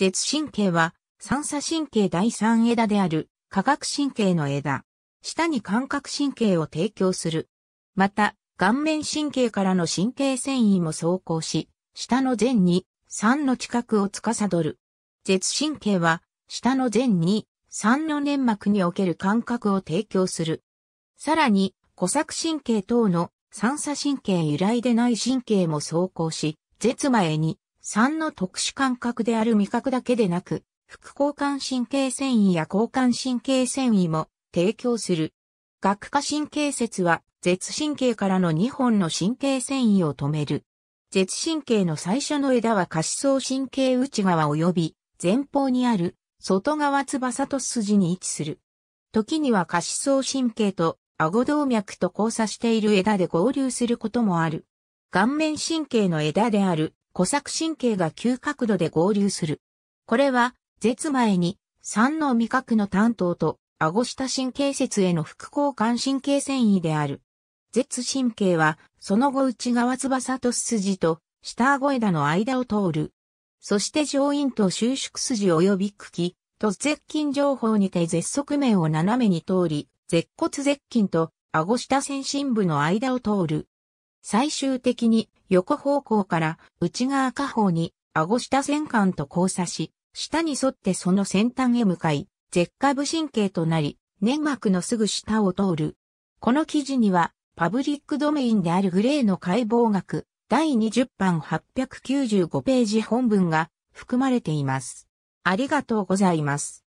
舌神経は、三叉神経第三枝である、化学神経の枝。下に感覚神経を提供する。また、顔面神経からの神経繊維も走行し、下の前に、3の近くを司る。舌神経は、下の前に、3の粘膜における感覚を提供する。さらに、古作神経等の三叉神経由来でない神経も走行し、舌前に3の特殊感覚である味覚だけでなく、副交感神経繊維や交感神経繊維も提供する。顎下神経節は、舌神経からの2本の神経繊維を止める。舌神経の最初の枝は下思想神経内側及び前方にある外側翼と筋に位置する。時には下思想神経と顎動脈と交差している枝で合流することもある。顔面神経の枝である古作神経が急角度で合流する。これは、絶前に、三の味覚の担当と、顎下神経節への副交感神経繊維である。絶神経は、その後内側翼と筋と、下顎枝の間を通る。そして上院と収縮筋及び茎、と絶筋情報にて絶側面を斜めに通り、絶骨絶筋と顎下先進部の間を通る。最終的に横方向から内側下方に顎下線管と交差し、下に沿ってその先端へ向かい、舌下部神経となり、粘膜のすぐ下を通る。この記事には、パブリックドメインであるグレーの解剖学、第20版895ページ本文が含まれています。ありがとうございます。